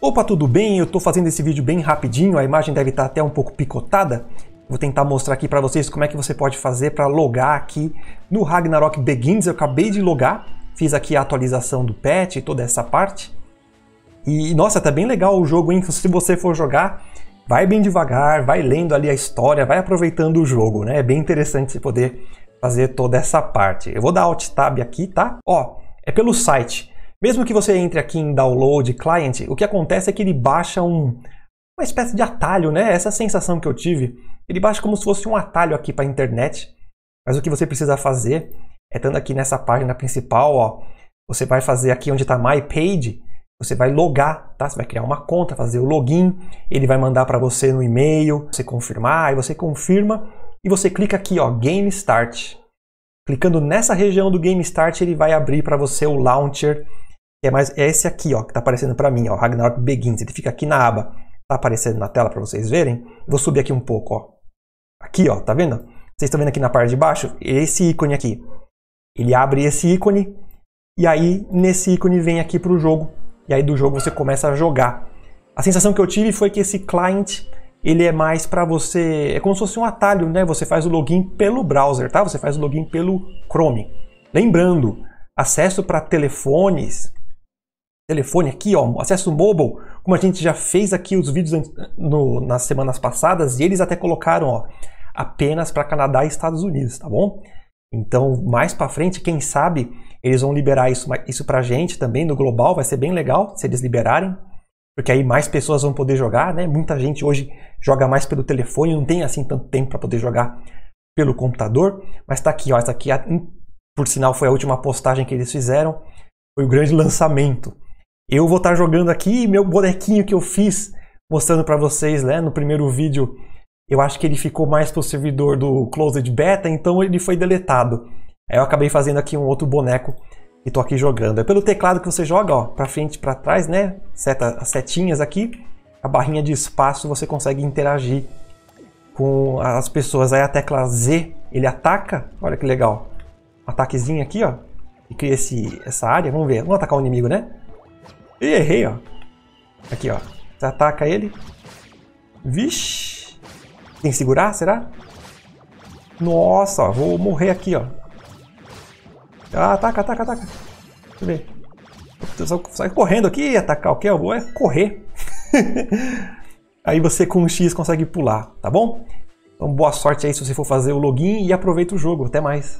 Opa, tudo bem? Eu estou fazendo esse vídeo bem rapidinho, a imagem deve estar tá até um pouco picotada. Vou tentar mostrar aqui para vocês como é que você pode fazer para logar aqui no Ragnarok Begins. Eu acabei de logar, fiz aqui a atualização do patch e toda essa parte. E nossa, tá bem legal o jogo, hein? Se você for jogar, vai bem devagar, vai lendo ali a história, vai aproveitando o jogo, né? É bem interessante você poder fazer toda essa parte. Eu vou dar Alt Tab aqui, tá? Ó, é pelo site. Mesmo que você entre aqui em download client, o que acontece é que ele baixa um, uma espécie de atalho, né? Essa sensação que eu tive, ele baixa como se fosse um atalho aqui para a internet. Mas o que você precisa fazer é estando aqui nessa página principal, ó, você vai fazer aqui onde está My Page, você vai logar, tá? Você vai criar uma conta, fazer o login, ele vai mandar para você no e-mail, você confirmar, aí você confirma e você clica aqui, ó, Game Start. Clicando nessa região do Game Start, ele vai abrir para você o launcher que é mais é esse aqui, ó, que está aparecendo para mim, ó, Ragnarok Begins. Ele fica aqui na aba, está aparecendo na tela para vocês verem. Vou subir aqui um pouco, ó. Aqui, ó, tá vendo? Vocês estão vendo aqui na parte de baixo esse ícone aqui. Ele abre esse ícone e aí nesse ícone vem aqui para o jogo. E aí do jogo você começa a jogar. A sensação que eu tive foi que esse client ele é mais para você, é como se fosse um atalho, né? Você faz o login pelo browser, tá? Você faz o login pelo Chrome. Lembrando, acesso para telefones, telefone aqui, ó, acesso mobile, como a gente já fez aqui os vídeos no, nas semanas passadas, e eles até colocaram, ó, apenas para Canadá e Estados Unidos, tá bom? Então, mais para frente, quem sabe eles vão liberar isso, isso para gente também no global, vai ser bem legal se eles liberarem, porque aí mais pessoas vão poder jogar, né? Muita gente hoje joga mais pelo telefone, não tem assim tanto tempo para poder jogar pelo computador, mas tá aqui, ó, essa aqui, é, por sinal, foi a última postagem que eles fizeram, foi o grande lançamento eu vou estar jogando aqui meu bonequinho que eu fiz, mostrando para vocês né, no primeiro vídeo. Eu acho que ele ficou mais para o servidor do Closed Beta, então ele foi deletado. Aí eu acabei fazendo aqui um outro boneco e tô aqui jogando. É pelo teclado que você joga, ó, para frente, para trás, né? Seta, as setinhas aqui, a barrinha de espaço, você consegue interagir com as pessoas. Aí a tecla Z, ele ataca. Olha que legal. Um ataquezinho aqui, ó. E cria esse, essa área. Vamos ver. Vamos atacar o um inimigo, né? E errei, ó. Aqui, ó. Você ataca ele. Vixe. Tem que segurar, será? Nossa, ó, vou morrer aqui, ó. Ah, ataca, ataca, ataca. Deixa eu ver. Eu só, correndo aqui atacar o que? Eu vou é correr. aí você com um X consegue pular, tá bom? Então boa sorte aí se você for fazer o login e aproveita o jogo. Até mais.